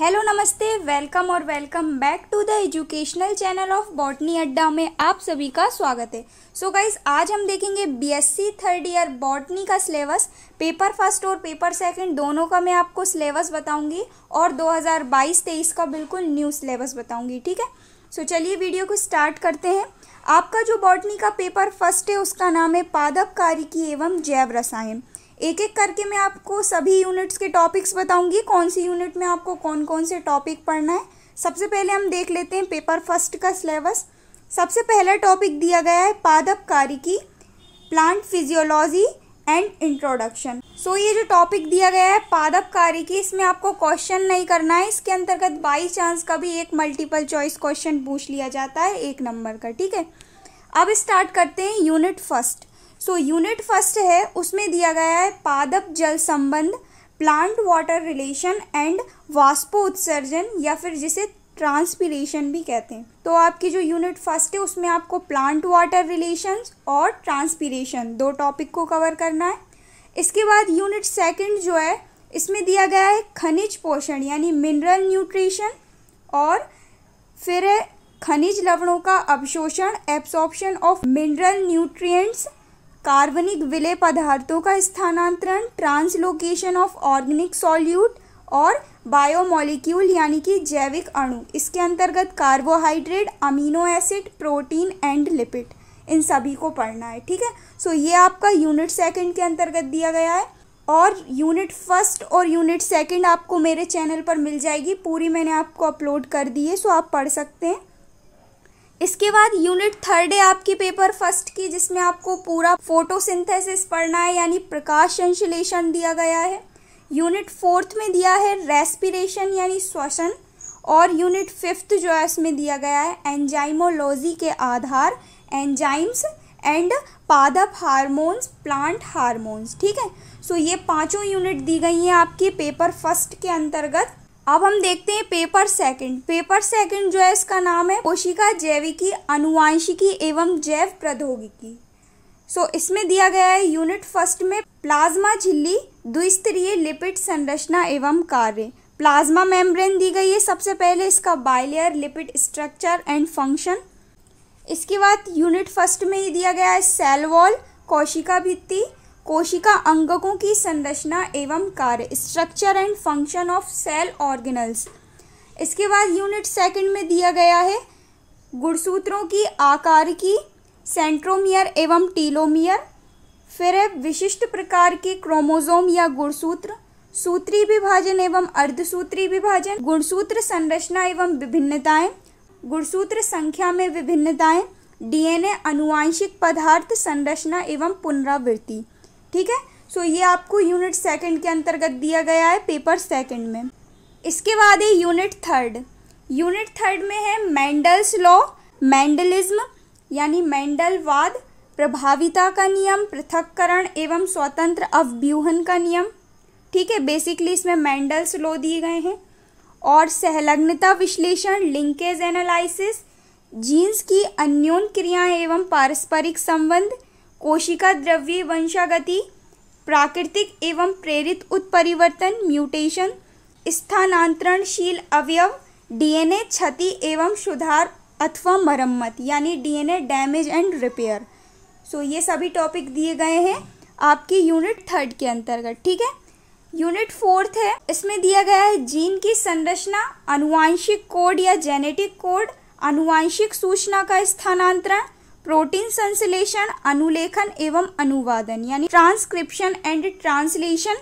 hello नमस्ते welcome और welcome back to the educational channel of botany Adda में आप सभी का स्वागत है सो so गाइज आज हम देखेंगे बीएससी थर्ड ईयर बॉटनी का सिलेबस पेपर फर्स्ट और पेपर सेकंड दोनों का मैं आपको सिलेबस बताऊंगी और 2022-23 का बिल्कुल न्यू सिलेबस बताऊंगी ठीक है सो so चलिए वीडियो को स्टार्ट करते हैं आपका जो बॉटनी का पेपर फर्स्ट है उसका नाम है पादप कारिकी एवं जैव रसायन एक एक करके मैं आपको सभी यूनिट्स के टॉपिक्स बताऊंगी कौन सी यूनिट में आपको कौन कौन से टॉपिक पढ़ना है सबसे पहले हम देख लेते हैं पेपर फर्स्ट का सिलेबस सबसे पहला टॉपिक दिया गया है पादपकारी की plant physiology and introduction so ये जो टॉपिक दिया गया है पादपकारी की इसमें आपको क्वेश्चन नहीं करना है इसके अंतर्गत बाई चांस का भी एक मल्टीपल चॉइस क्वेश्चन पूछ लिया जाता है एक नंबर का ठीक है अब स्टार्ट करते हैं unit first so unit first है उसमें दिया गया है पादप जल संबंध प्लांट वाटर रिलेशन एंड वास्पो उत्सर्जन या फिर जिसे ट्रांसपीरेशन भी कहते हैं तो आपकी जो यूनिट फर्स्ट है उसमें आपको प्लांट वाटर रिलेशंस और ट्रांसपीरेशन दो टॉपिक को कवर करना है इसके बाद यूनिट सेकंड जो है इसमें दिया गया है खनिज पोषण यानी मिनरल न्यूट्रिशन और फिर है खनिज लवणों का अवशोषण एब्सॉर्प्शन ऑफ मिनरल न्यूट्रिएंट्स कार्बनिक विलय पदार्थों का स्थानांतरण ट्रांसलोकेशन ऑफ ऑर्गेनिक सॉल्यूट और बायोमोलिक्यूल यानी कि जैविक अणु इसके अंतर्गत carbohydrate amino acid protein and lipid इन सभी को पढ़ना है ठीक है सो ये आपका यूनिट सेकंड के अंतर्गत दिया गया है और यूनिट फर्स्ट और यूनिट सेकंड आपको मेरे चैनल पर मिल जाएगी पूरी मैंने आपको अपलोड कर दी है सो आप पढ़ सकते हैं इसके बाद यूनिट थर्ड है आपकी पेपर फर्स्ट की जिसमें आपको पूरा फोटोसिंथेसिस पढ़ना है यानी प्रकाश संश्लेषण दिया गया है यूनिट फोर्थ में दिया है रेस्पिरेशन यानी श्वसन और यूनिट फिफ्थ जो है इसमें दिया गया है एंजाइमोलॉजी के आधार एंजाइम्स एंड पादप हार्मोन्स प्लांट हार्मोन्स ठीक है सो so, ये पांचों यूनिट दी गई हैं आपकी पेपर फर्स्ट के अंतर्गत अब हम देखते हैं पेपर सेकंड पेपर सेकंड जो है इसका नाम है कोशिका जैविकी अनुवांशिकी एवं जैव प्रौद्योगिकी सो so, इसमें दिया गया है यूनिट फर्स्ट में प्लाज्मा झिल्ली द्विस्तरीय लिपिड संरचना एवं कार्य प्लाज्मा मेम्ब्रेन दी गई है सबसे पहले इसका bilayer lipid structure and function इसके बाद यूनिट फर्स्ट में ही दिया गया है सेल वॉल कोशिका भित्ति कोशिका अंगकों की संरचना एवं कार्य structure and function of cell organelles इसके बाद यूनिट सेकंड में दिया गया है गुणसूत्रों की आकार की सेंट्रोमियर एवं टीलोमियर फिर है विशिष्ट प्रकार के क्रोमोजोम या गुणसूत्र सूत्री विभाजन एवं अर्धसूत्री विभाजन गुणसूत्र संरचना एवं विभिन्नताएं गुणसूत्र संख्या में विभिन्नताएं डीएनए अनुवांशिक पदार्थ संरचना एवं पुनरावृत्ति ठीक है सो ये आपको यूनिट सेकंड के अंतर्गत दिया गया है पेपर सेकंड में इसके बाद है यूनिट थर्ड यूनिट थर्ड में है मैंडल्स लॉ मैंडलिज्म यानी मैंडलवाद प्रभाविता का नियम पृथककरण एवं स्वतंत्र अवब्यूहन का नियम ठीक है बेसिकली इसमें मैंडल्स लॉ दिए गए हैं और सहलग्नता विश्लेषण लिंकेज एनालिसिस जीन्स की अन्योन क्रियाएं एवं पारस्परिक संबंध कोशिका द्रव्य वंशागति प्राकृतिक एवं प्रेरित उत्परिवर्तन म्यूटेशन स्थानांतरणशील अवयव डीएनए क्षति एवं सुधार अथवा मरम्मत यानी DNA damage and repair so ये सभी टॉपिक दिए गए हैं आपकी यूनिट थर्ड के अंतर्गत ठीक है यूनिट फोर्थ है इसमें दिया गया है जीन की संरचना अनुवांशिक कोड या जेनेटिक कोड अनुवांशिक सूचना का स्थानांतरण प्रोटीन संश्लेषण अनुलेखन एवं अनुवादन यानी ट्रांसक्रिप्शन एंड ट्रांसलेशन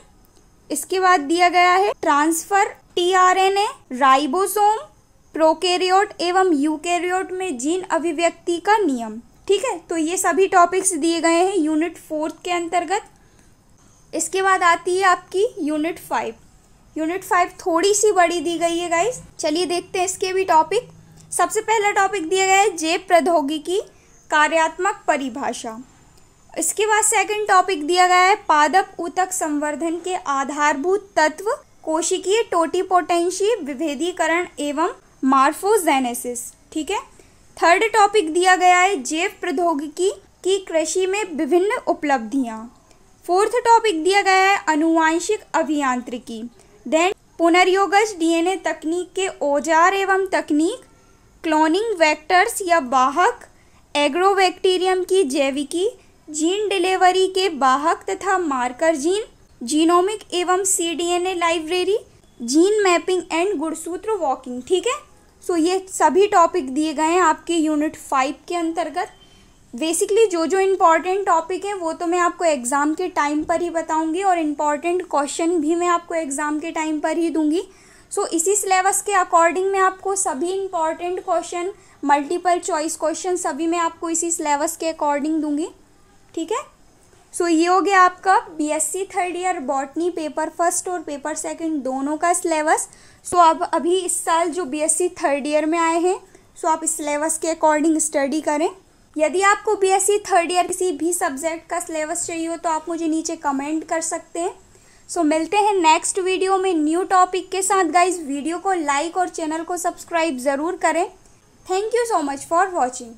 इसके बाद दिया गया है ट्रांसफर टीआरएनए राइबोसोम प्रोकेरियोट एवं यूकेरियोट में जीन अभिव्यक्ति का नियम ठीक है तो ये सभी टॉपिक्स दिए गए हैं यूनिट फोर्थ के अंतर्गत इसके बाद आती है आपकी यूनिट फाइव यूनिट फाइव थोड़ी सी बड़ी दी गई है गाइस चलिए देखते हैं इसके भी टॉपिक सबसे पहला टॉपिक दिया गया है जैव प्रौद्योगिकी कार्यात्मक परिभाषा इसके बाद सेकंड टॉपिक दिया गया है पादप ऊतक संवर्धन के आधारभूत तत्व कोशिकीय टोटी पोटेंशी विभेदीकरण एवं मार्फोजेनेसिस ठीक है थर्ड टॉपिक दिया गया है जैव प्रौद्योगिकी की कृषि में विभिन्न उपलब्धियां फोर्थ टॉपिक दिया गया है अनुवांशिक अभियांत्रिकी देन पुनर्योगज डीएनए तकनीक के औजार एवं तकनीक क्लोनिंग वेक्टर्स या वाहक एग्रोबैक्टीरियम की जैविकी जीन डिलीवरी के बाहक तथा मार्कर जीन जीनोमिक एवं cDNA library gene mapping and गुणसूत्र वॉकिंग ठीक है सो so, ये सभी टॉपिक दिए गए हैं आपके यूनिट फाइव के अंतर्गत बेसिकली जो जो इम्पॉर्टेंट टॉपिक हैं वो तो मैं आपको एग्ज़ाम के टाइम पर ही बताऊंगी और इम्पॉर्टेंट क्वेश्चन भी मैं आपको एग्ज़ाम के टाइम पर ही दूंगी सो so, इसी सिलेबस के अकॉर्डिंग में आपको सभी important question multiple choice question सभी मैं आपको इसी सिलेबस के अकॉर्डिंग दूंगी ठीक है सो so, ये हो गया आपका BSc third year botany paper first और पेपर सेकंड दोनों का सिलेबस सो so, अब अभी इस साल जो बीएससी थर्ड ईयर में आए हैं सो so, आप इस सिलेबस के अकॉर्डिंग स्टडी करें यदि आपको बीएससी थर्ड ईयर किसी भी सब्जेक्ट का सिलेबस चाहिए हो तो आप मुझे नीचे कमेंट कर सकते हैं सो so, मिलते हैं नेक्स्ट वीडियो में न्यू टॉपिक के साथ गाइज वीडियो को लाइक और चैनल को सब्सक्राइब ज़रूर करें thank you so much for watching